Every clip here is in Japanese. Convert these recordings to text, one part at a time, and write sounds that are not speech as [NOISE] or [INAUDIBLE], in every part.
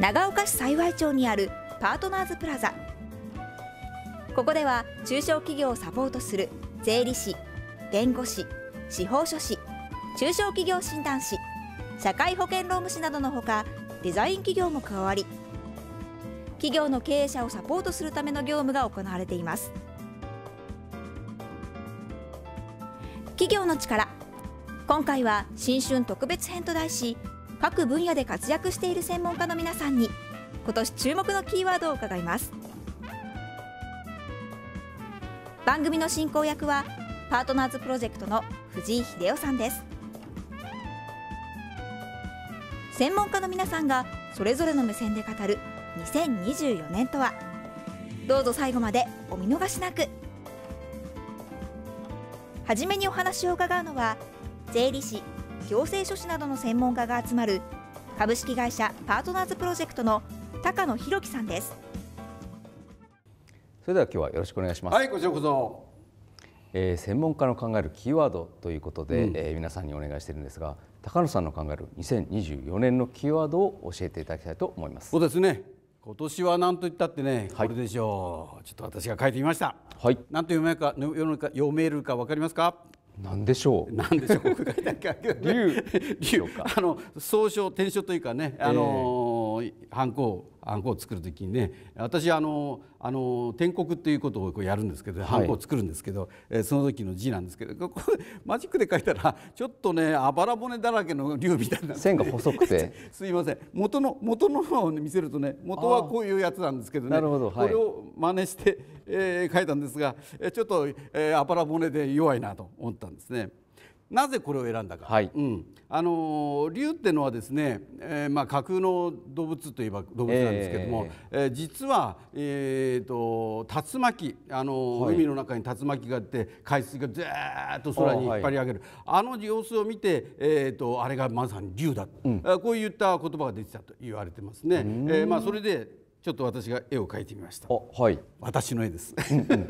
長岡市幸町にあるパートナーズプラザここでは中小企業をサポートする税理士弁護士司法書士中小企業診断士社会保険労務士などのほかデザイン企業も加わり企業の経営者をサポートするための業務が行われています企業の力今回は新春特別編と題し各分野で活躍している専門家の皆さんに今年注目のキーワードを伺います番組の進行役はパートナーズプロジェクトの藤井秀夫さんです専門家の皆さんがそれぞれの目線で語る2024年とはどうぞ最後までお見逃しなく初めにお話を伺うのは税理士行政書士などの専門家が集まる株式会社パートナーズプロジェクトの高野博樹さんですそれでは今日はよろしくお願いしますはいこちらこそ、えー、専門家の考えるキーワードということで、うん、えー、皆さんにお願いしてるんですが高野さんの考える2024年のキーワードを教えていただきたいと思いますそうですね今年は何と言ったってね、はい、これでしょうちょっと私が書いてみましたはい。なんと読めるか読めるかわかりますかなんでしょう。なんでしょう。[LAUGHS] 竜、竜あの総称転書というかね、あの、えー、ハンあんこを作る時にね私あのあの篆刻っていうことをこうやるんですけど、はんこを作るんですけど、えその時の字なんですけどここマジックで書いたらちょっとねあばら骨だらけの竜みたいな線が細くて [LAUGHS] すいません元の元のを見せるとね元はこういうやつなんですけどねなるほど、はい、これを真似して、えー、書いたんですがちょっと、えー、あばら骨で弱いなと思ったんですね。なぜこれを選んだか、はいうん、あの竜っていうのはですね、えーまあ、架空の動物といえば動物なんですけども、えー、えー、実は、えーと、竜巻あの、はい、海の中に竜巻があって海水がずっと空に引っ張り上げるあはい、あの様子を見て、えーと、とあれがまさに竜だ、うん、こういった言葉が出てたと言われてますね。えーまあ、それでちょっと私が絵を描いてみました。はい。私の絵です。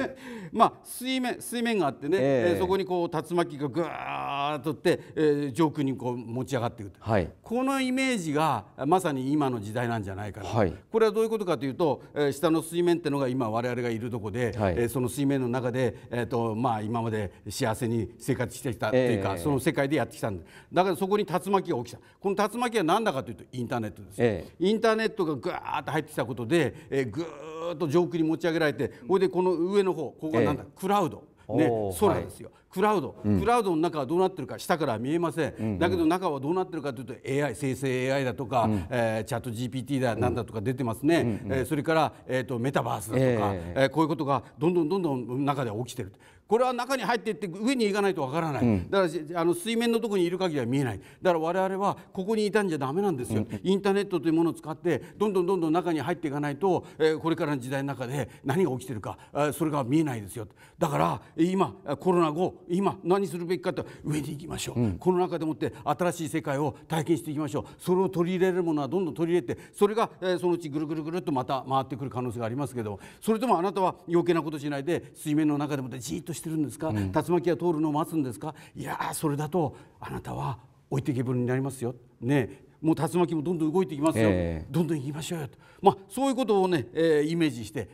[LAUGHS] まあ水面水面があってね、えーそこにこう竜巻がぐーっとって、えー、上空にこう持ち上がっていく、はい、このイメージがまさに今の時代なんじゃないかな。はい、これはどういうことかというと、えー、下の水面ってのが今我々がいるとこで、はい、えー、その水面の中でえっ、ー、とまあ今まで幸せに生活してきたっていうか、えー、その世界でやってきたんだ。だからそこに竜巻が起きた。この竜巻は何だかというとインターネットです。インターネットがぐーっと入ってきたことことで、えー、ぐーっと上空に持ち上げられてこれでこの上の方ここがなんだ、えー、クラウド。ね、空ですよ、はい、クラウド、うん、クラウドの中はどうなってるか下からは見えません、うんうん、だけど中はどうなってるかというと AI 生成 AI だとか、うん、えー、チャット GPT だなんだとか出てますね、うんうん、えー、それから、えーと、メタバースだとか、えー、えー、こういうことがどんどんどんどん中で起きてるこれは中に入っていって上に行かないとわからない、うん、だからあの水面のところにいる限りは見えないだから我々はここにいたんじゃだめなんですよ、うん、インターネットというものを使ってどんどんどんどん中に入っていかないと、えー、これからの時代の中で何が起きてるか、えー、それが見えないですよだから今コロナ後今何するべきかって上に行きましょう、うん、この中でもって新しい世界を体験していきましょうそれを取り入れるものはどんどん取り入れてそれが、えー、そのうちぐるぐるぐるっとまた回ってくる可能性がありますけどそれともあなたは余計なことしないで水面の中でもってじっとしてるんですか、うん、竜巻が通るのを待つんですかいやそれだとあなたは置いてけぼりになりますよ。ねもう竜巻もどんどん動いてきますよ、えー、どんどん行きましょうよと、まあ、そういうことをね、えー、イメージして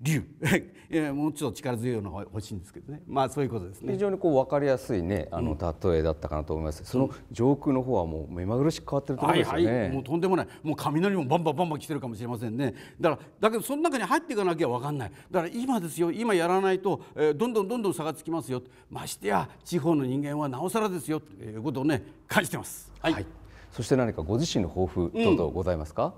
竜 [LAUGHS] もうちょっと力強いのが欲しいんですけどねまあそういうことですね非常にこう分かりやすいねあの例えだったかなと思います、うん、その上空の方はもう目まぐるしく変わってるところですよね、はいはい、もうとんでもないもう雷もバンバンバンバン来てるかもしれませんねだからだけどその中に入っていかなきゃ分かんないだから今ですよ今やらないと、えー、どんどんどんどん差がつきますよましてや地方の人間はなおさらですよということをね感じてます、はい、はい、そして何かご自身の抱負等々ございますか、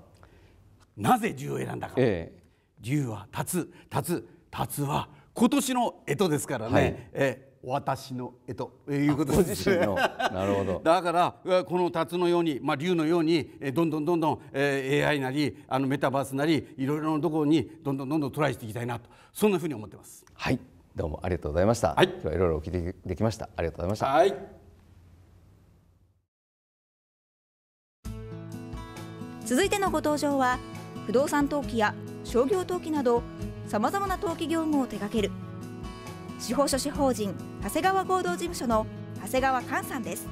うん、なぜ銃を選んだか、ええ竜は立つ立つ立つは今年の干支ですからね、はい、え私の干支ということです、ね、なるほど [LAUGHS] だからこの竜のように、まあ、竜のようにどんどんどんどん AI なりあのメタバースなりいろいろなところにどんどんどんどんトライしていきたいなとそんなふうに思ってます。はいどうもありがとうございました。はい、今日はいろいろお聞きできました。ありがとうございました。はい、続いてのご登場は不動産登記や商業登記などさまざまな登記業務を手掛ける司法書士法人長谷川合同事務所の長谷川寛さんです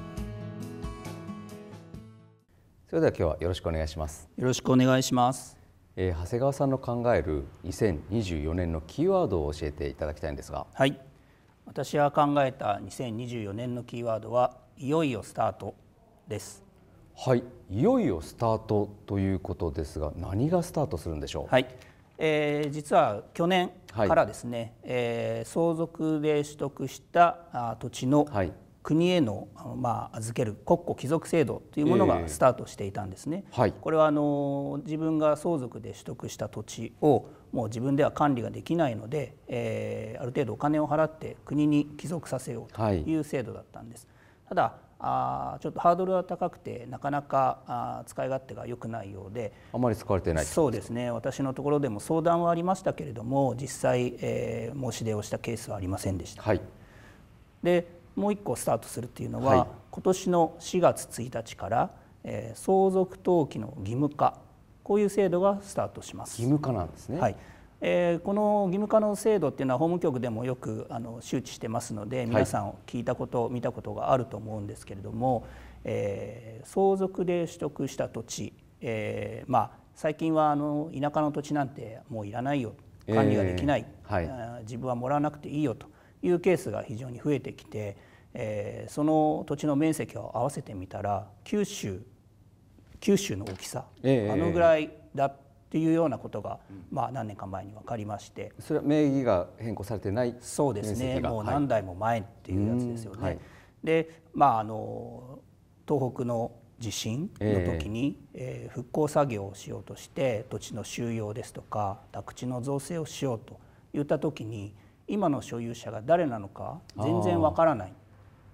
それでは今日はよろしくお願いしますよろしくお願いします、えー、長谷川さんの考える2024年のキーワードを教えていただきたいんですがはい私が考えた2024年のキーワードはいよいよスタートですはい、いよいよスタートということですが、何がスタートするんでしょう。はい、えー、実は去年からですね、はい、えー、相続で取得した土地の国への、まあ、預ける国庫帰属制度というものがスタートしていたんですね。えーはい、これはあの自分が相続で取得した土地をもう自分では管理ができないので、えー、ある程度お金を払って国に帰属させようという制度だったんです。ただあちょっとハードルは高くてなかなかあ使い勝手が良くないようであまり使われてないそうですね私のところでも相談はありましたけれども実際、えー、申し出をしたケースはありませんでした。はい、でもう1個スタートするっていうのは、はい、今年の4月1日から、えー、相続登記の義務化こういう制度がスタートします。義務化なんですね、はいこの義務化の制度っていうのは法務局でもよくあの周知してますので皆さん聞いたこと、はい、見たことがあると思うんですけれども、えー、相続で取得した土地、えー、まあ、最近はあの田舎の土地なんてもういらないよ管理ができない、はい、自分はもらわなくていいよというケースが非常に増えてきて、えその土地の面積を合わせてみたら九州九州の大きさ、あのぐらいだったっていうようなことが、まあ、何年か前に分かりましてそれは名義が変更されてないそうですねもう何代も前っていうやつですよね。はい、でまああの東北の地震の時に、えー、えー、復興作業をしようとして土地の収容ですとか宅地の造成をしようといった時に今の所有者が誰なのか全然わからない、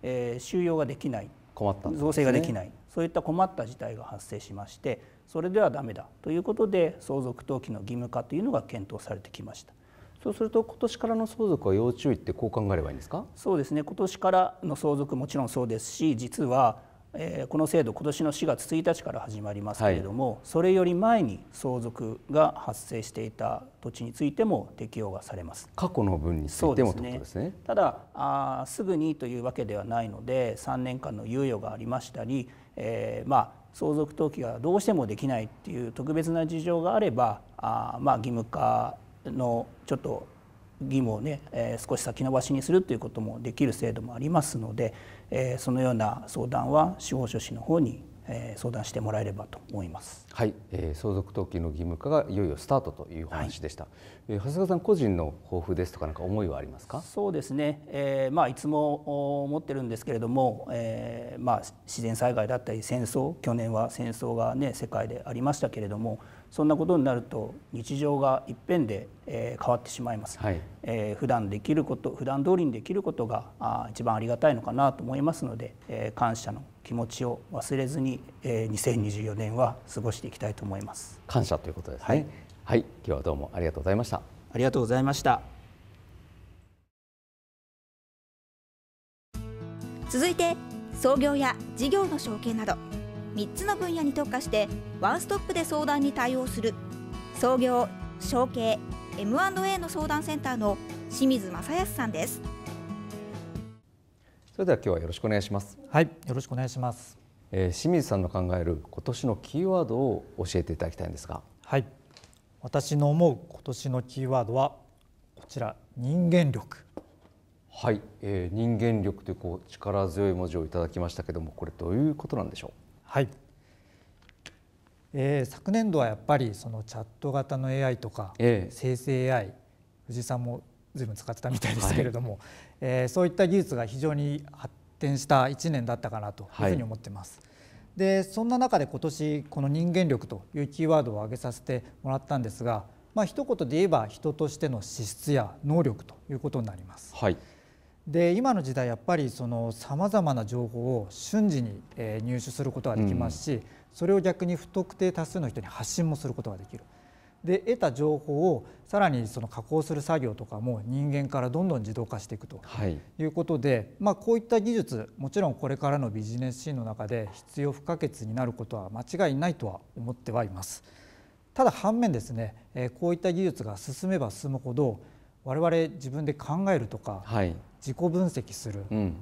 えー、収容ができない困った、ね、造成ができないそういった困った事態が発生しましてそれではダメだということで相続登記の義務化というのが検討されてきました。そうすると今年からの相続は要注意ってこう考えればいいんですかそうですね今年からの相続もちろんそうですし実は、えー、この制度今年の4月1日から始まりますけれども、はい、それより前に相続が発生していた土地についても適用がされます過去の分についてもということですね、ね、ただあすぐにというわけではないので3年間の猶予がありましたり、えー、まあ相続登記がどうしてもできないっていう特別な事情があればあまあ義務化のちょっと義務をね、えー、少し先延ばしにするということもできる制度もありますので、えー、そのような相談は司法書士の方にえ相談してもらえればと思います。はい、えー、相続登記の義務化がいよいよスタートという話でした。はい、えー、長谷川さん個人の抱負ですとかなんか思いはありますか。そうですね。えー、まあいつも思ってるんですけれども、えー、まあ自然災害だったり戦争、去年は戦争がね世界でありましたけれども、そんなことになると日常が一変で、えー、変わってしまいます、はいえー、普段できること普段通りにできることがあ一番ありがたいのかなと思いますので、えー、感謝の気持ちを忘れずに、えー、2024年は過ごしていきたいと思います感謝ということですね、はい、はい、今日はどうもありがとうございましたありがとうございました続いて創業や事業の承継など3つの分野に特化してワンストップで相談に対応する創業承継 M&A の相談センターの清水正康さんですそれでは今日はよろしくお願いしますはいよろしくお願いします、えー、清水さんの考える今年のキーワードを教えていただきたいんですがはい私の思う今年のキーワードはこちら人間力はい、えー、人間力というこう力強い文字をいただきましたけどもこれどういうことなんでしょうはい、えー、昨年度はやっぱりそのチャット型の AI とか、えー、生成 AI 藤井さんもぶん使ってたみたいですけれども、はい、えー、そういった技術が非常に発展した1年だったかなというふうに思ってます。はい、でそんな中で今年この人間力というキーワードを挙げさせてもらったんですが、まあ一言で言えば人としての資質や能力ということになります。はいで今の時代やっぱりそのさまざまな情報を瞬時に、え入手することができますし、うん、それを逆に不特定多数の人に発信もすることができる。で得た情報をさらにその加工する作業とかも人間からどんどん自動化していくということで、はい、まあ、こういった技術もちろんこれからのビジネスシーンの中で必要不可欠になることは間違いないとは思ってはいます。ただ反面ですね、えこういった技術が進めば進むほど我々自分で考えるとか、はい、自己分析する、うん、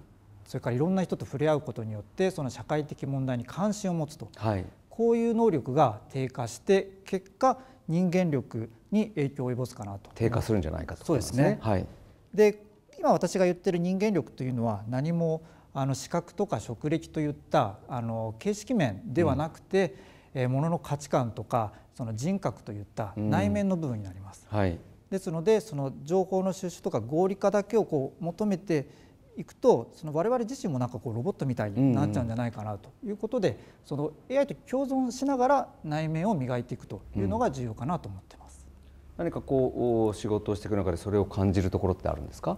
それからいろんな人と触れ合うことによってその社会的問題に関心を持つと、はい、こういう能力が低下して結果人間力に影響を及ぼすかなと低下するんじゃないかと、ね、そうですね、はい、で今私が言ってる人間力というのは何もあの資格とか職歴といったあの形式面ではなくて、うん、えものの価値観とかその人格といった内面の部分になります。うん、はいですのでその情報の収集とか合理化だけをこう求めていくとその我々自身もなんかこうロボットみたいになっちゃうんじゃないかなということで、うんうん、その AI と共存しながら内面を磨いていくというのが重要かなと思ってます。うん、何かこう仕事をしていく中でそれを感じるところってあるんですか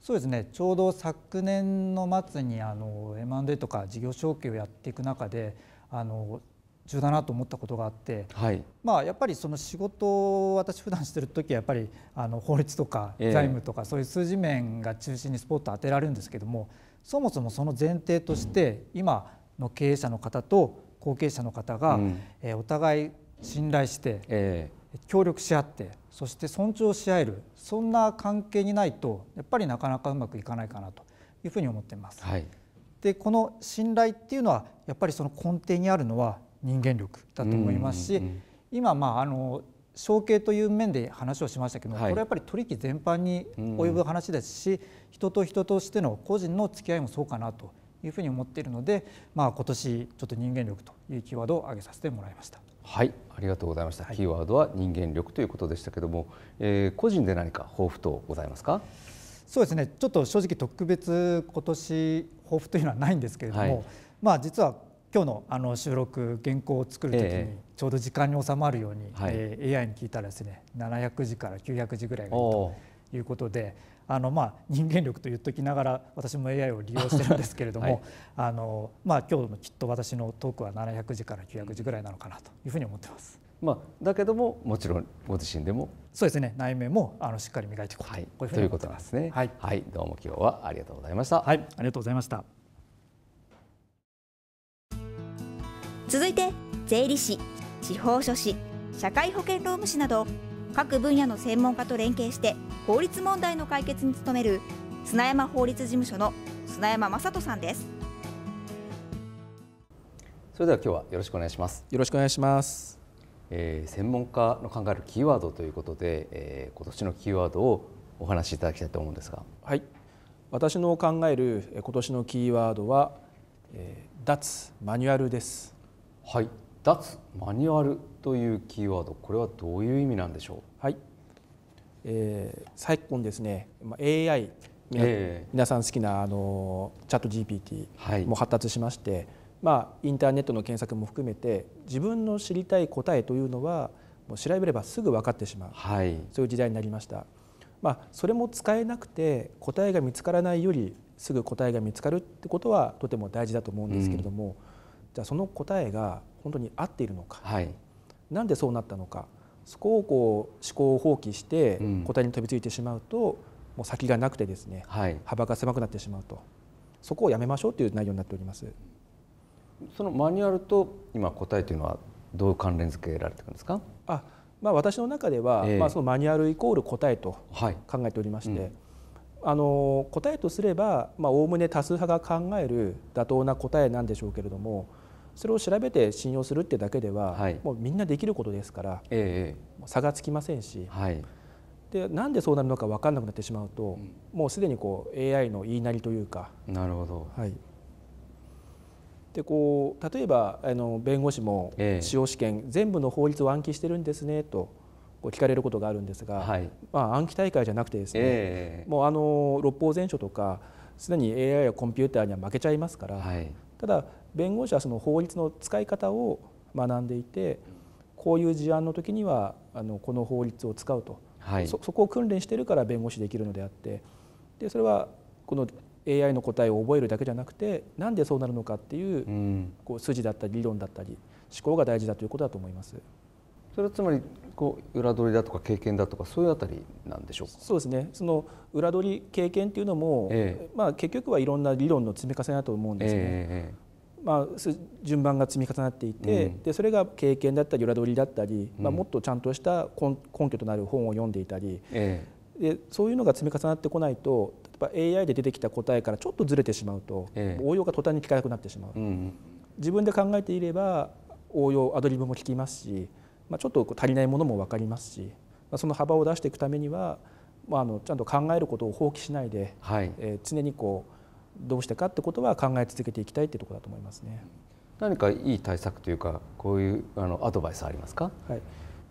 そうですねちょうど昨年の末にあの M&A とか事業承継をやっていく中であの重要だなと思ったことがあって、はい、まあ、やっぱりその仕事を私普段してる時はやっぱりあの法律とか財務とかそういう数字面が中心にスポット当てられるんですけどもそもそもその前提として今の経営者の方と後継者の方が、えお互い信頼して、え協力し合ってそして尊重し合えるそんな関係にないとやっぱりなかなかうまくいかないかなというふうに思っています。はい、でこの信頼っていうのはやっぱりその根底にあるのは人間力だと思いますし、今まああの承継という面で話をしましたけども、はい、これはやっぱり取引全般に及ぶ話ですし、人と人としての個人の付き合いもそうかなというふうに思っているので、まあ今年ちょっと人間力というキーワードを挙げさせてもらいました。はい、ありがとうございました。はい、キーワードは人間力ということでしたけども、えー、個人で何か抱負とございますか。そうですね。ちょっと正直特別今年抱負というのはないんですけれども、はい、まあ実は今日のあの収録原稿を作る時にちょうど時間に収まるように、えー、えー、AI に聞いたらですね700字から900字ぐらいがいいということであのまあ人間力と言っときながら私も AI を利用してるんですけれども、[LAUGHS] はい、あのまあ今日のきっと私のトークは700字から900字ぐらいなのかなというふうに思ってます。まあだけどももちろんご自身でもそうですね内面もあのしっかり磨いていこうと、はい、こういうふうに思ってますね。はい、はい、どうも今日はありがとうございました。はい、ありがとうございました。続いて税理士司法書士社会保険労務士など各分野の専門家と連携して法律問題の解決に努める砂山法律事務所の砂山雅人さんですそれでは今日はよろしくお願いしますよろしくお願いしますえー、専門家の考えるキーワードということで、えー、今年のキーワードをお話しいただきたいと思うんですがはい私の考える今年のキーワードは、えー、脱マニュアルですはい脱マニュアルというキーワードこれはどういう意味なんでしょうはい、えー、最近ですね AI 皆,、えー、皆さん好きなあのチャット GPT も発達しまして、はい、まあ、インターネットの検索も含めて自分の知りたい答えというのはもう調べればすぐ分かってしまう、はい、そういう時代になりました。まあ、それも使えなくて答えが見つからないよりすぐ答えが見つかるってことはとても大事だと思うんですけれども、うんゃあその答えが本当に合っているのか、はい、なんでそうなったのかそこをこう思考を放棄して答えに飛びついてしまうと、うん、もう先がなくてですね、はい、幅が狭くなってしまうとそこをやめましょうという内容になっております。そのマニュアルと今答えというのはどう関連付けられてるんですかあ、まあ、私の中では、えー、まあ、そのマニュアルイコール答えと考えておりまして、はいうん、あの答えとすればおおむね多数派が考える妥当な答えなんでしょうけれどもそれを調べて信用するってだけでは、はい、もうみんなできることですから、ええ、差がつきませんし、はい、でなんでそうなるのか分からなくなってしまうと、うん、もうすでにこう AI の言いなりというか。なるほど、はいでこう例えばあの弁護士も司法試験、え、全部の法律を暗記してるんですねとこう聞かれることがあるんですが、はい、まあ、暗記大会じゃなくてですね、えー、もうあの六法全書とかすでに AI やコンピューターには負けちゃいますから、はい、ただ弁護士はその法律の使い方を学んでいてこういう事案の時にはあのこの法律を使うと、はい、そこを訓練してるから弁護士できるのであってでそれはこの AI の答えを覚えるだけじゃなくてなんでそうなるのかっていううん、こう筋だったり理論だったり思考が大事だということだと思います。それはつまりこう裏取りだとか経験だとかそういうあたりなんでしょうか。そうですね。その裏取り経験っていうのも、ええ、まあ結局はいろんな理論の積み重ねだと思うんですね。えまあ、順番が積み重なっていて、うん、でそれが経験だったり裏取りだったり、うん、まあ、もっとちゃんとした根拠となる本を読んでいたり、ええ、でそういうのが積み重なってこないと例えば AI で出てきた答えからちょっとずれてしまうと、え、応用が途端に効かなくなってしまう、うん、自分で考えていれば応用アドリブも効きますし、まあ、ちょっと足りないものも分かりますし、まあ、その幅を出していくためには、まあ、あのちゃんと考えることを放棄しないで、はい、えー、常にこうどうしてかってことは考え続けていきたいってところだと思いますね。何かいい対策というかこういうあのアドバイスありますか、はい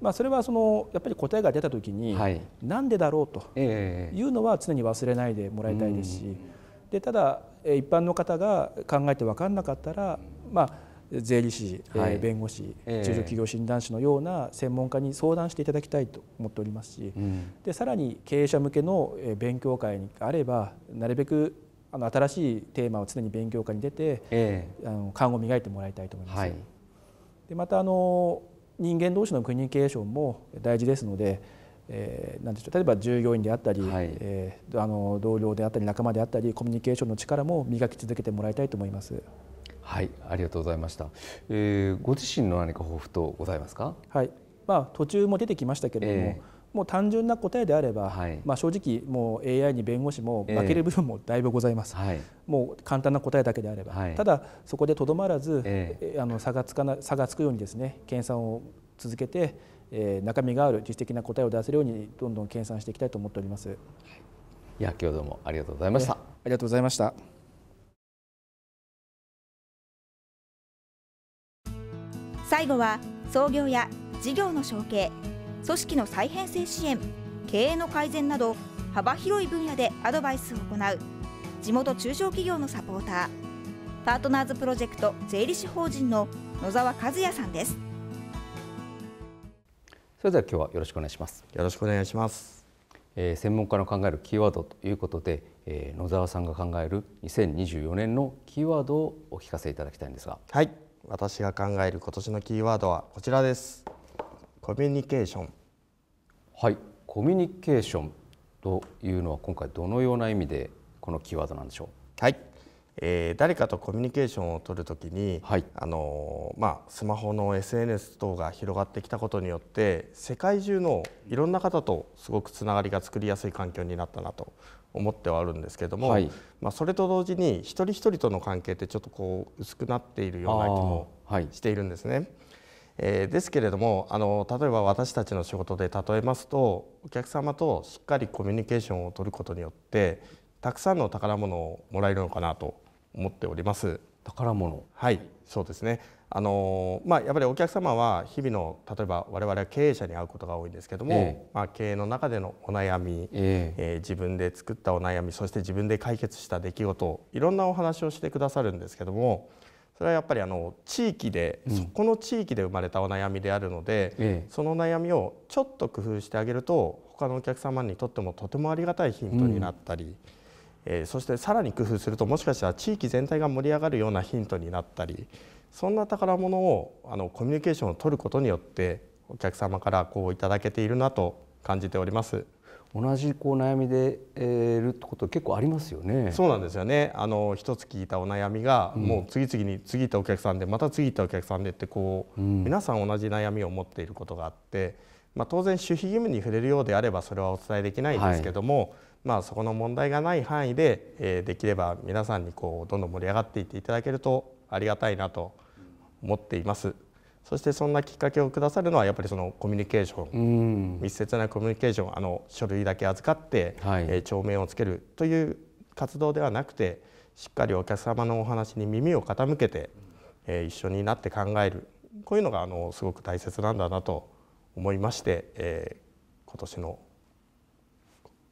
まあ、それはそのやっぱり答えが出た時に、はい、なんでだろうというのは常に忘れないでもらいたいですし、えー、でただ一般の方が考えて分からなかったら、まあ、税理士、はい、弁護士、中小企業診断士のような専門家に相談していただきたいと思っておりますし、うん、でさらに経営者向けの勉強会があればなるべくあの新しいテーマを常に勉強会に出て、えー、あの勘を磨いてもらいたいと思います。はい、でまたあの人間同士のコミュニケーションも大事ですので、えー、なんでしょう例えば従業員であったり、はい、えー、あの同僚であったり仲間であったりコミュニケーションの力も磨き続けてもらいたいと思います。はい、ありがとうございました。えー、ご自身の何か抱負とございますか。はい、まあ途中も出てきましたけれども。えーもう単純な答えであれば、はい、まあ、正直、もう AI に弁護士も負ける部分もだいぶございます、えーもう簡単な答えだけであれば、はい、ただ、そこでとどまらず、えー、あの差がつかな差がつくようにですね研鑽を続けて、えー、中身がある自主的な答えを出せるようにどんどん研鑽していきたいと思っております。いや今日どうもありがとうございました。ありがとうございました。最後は創業や事業の承継組織の再編成支援経営の改善など幅広い分野でアドバイスを行う地元中小企業のサポーターパートナーズプロジェクト税理士法人の野沢和也さんですそれでは今日はよろしくお願いしますよろしくお願いします、えー、専門家の考えるキーワードということで、えー、野沢さんが考える2024年のキーワードをお聞かせいただきたいんですがはい私が考える今年のキーワードはこちらですコミュニケーションはいコミュニケーションというのは今回どのような意味でこのキーワードなんでしょうはい、えー、誰かとコミュニケーションを取るときに、はい、あのまあ、スマホの SNS 等が広がってきたことによって世界中のいろんな方とすごくつながりが作りやすい環境になったなと思ってはあるんですけれども、はい、まあ、それと同時に一人一人との関係ってちょっとこう薄くなっているような気もしているんですね。えー、ですけれどもあの例えば私たちの仕事で例えますとお客様としっかりコミュニケーションを取ることによってたくさんの宝物をもらえるのかなと思っております。宝物はいそうですねあのまあ、やっぱりお客様は日々の例えば我々は経営者に会うことが多いんですけども、ええ、まあ、経営の中でのお悩み、えええー、自分で作ったお悩みそして自分で解決した出来事いろんなお話をしてくださるんですけどもそれはやっぱりあの地域で、そこの地域で生まれたお悩みであるので、その悩みをちょっと工夫してあげると他のお客様にとってもとてもありがたいヒントになったり、うん、えー、そしてさらに工夫するともしかしたら地域全体が盛り上がるようなヒントになったりそんな宝物をあのコミュニケーションを取ることによってお客様からこういただけているなと感じております。同じこう悩みでるってこと結構ありますよね。そうなんですよね。あの一つ聞いたお悩みが、うん、もう次々に次いたお客さんでまた次いたお客さんでってこう、うん、皆さん同じ悩みを持っていることがあって、まあ、当然守秘義務に触れるようであればそれはお伝えできないんですけども、はい、まあそこの問題がない範囲で、えー、できれば皆さんにこうどんどん盛り上がっていっていただけるとありがたいなと思っています。そしてそんなきっかけをくださるのはやっぱりそのコミュニケーション、密接なコミュニケーションあの書類だけ預かって、はい、えー、帳面をつけるという活動ではなくてしっかりお客様のお話に耳を傾けて、えー、一緒になって考えるこういうのがあのすごく大切なんだなと思いまして、えー、今年の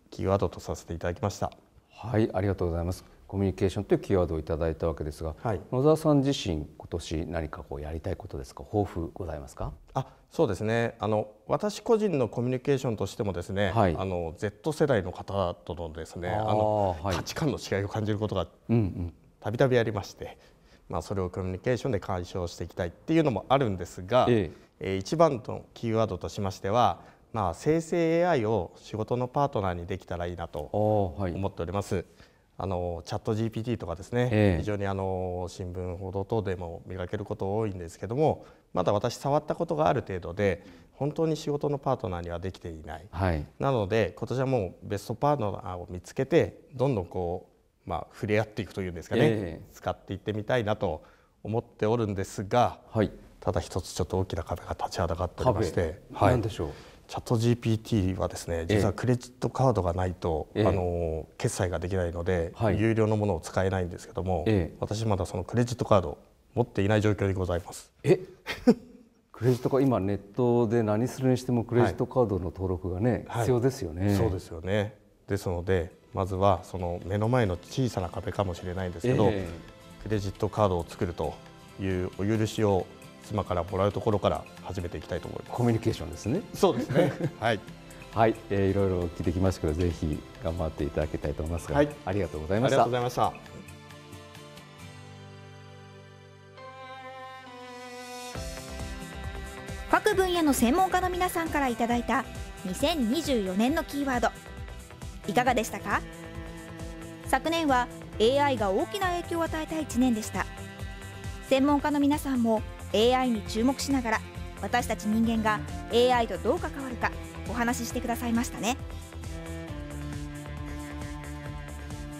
キーワードとさせていただきました。はい、ありがとうございます。コミュニケーションというキーワードをいただいたわけですが、はい、野澤さん自身今年何かこうやりたいことですか抱負ございますかあそうですねあの私個人のコミュニケーションとしてもですね、はい、あの Z 世代の方とのですねあの、はい、価値観の違いを感じることがたびたびありまして、まあ、それをコミュニケーションで解消していきたいっていうのもあるんですが、ええ一番のキーワードとしましてはまあ、生成 AI を仕事のパートナーにできたらいいなと思っております。はいあのチャット GPT とかですね、え非常にあの新聞報道等でも見かけること多いんですけどもまだ私触ったことがある程度で本当に仕事のパートナーにはできていない、はい、なので今年はもうベストパートナーを見つけてどんどんこう、まあ、触れ合っていくというんですかね、え、使っていってみたいなと思っておるんですが、はい、ただ一つちょっと大きな壁が立ちはだかっておりまして。何でしょうチャット GPT はですね実はクレジットカードがないと、ええ、あの決済ができないので、はい、有料のものを使えないんですけども、え、私まだそのクレジットカード持っていない状況でございます。え [LAUGHS] クレジットカード今ネットで何するにしてもクレジットカードの登録がね、はい、必要ですよね、はい、そうですよねですのでまずはその目の前の小さな壁かもしれないんですけど、クレジットカードを作るというお許しを妻からもらうところから始めていきたいと思います。コミュニケーションですね。そうですね。[LAUGHS] はい。はい、えー、いろいろ聞いてきましたけど、ぜひ頑張っていただきたいと思いますが、はい、ありがとうございました。ありがとうございました。各分野の専門家の皆さんからいただいた2024年のキーワードいかがでしたか昨年は AI が大きな影響を与えた1年でした専門家の皆さんも AI に注目しながら私たち人間が AI とどう関わるかお話ししてくださいましたね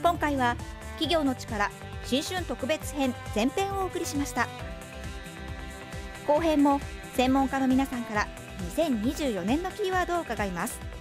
今回は企業の力新春特別編前編をお送りしました後編も専門家の皆さんから2024年のキーワードを伺います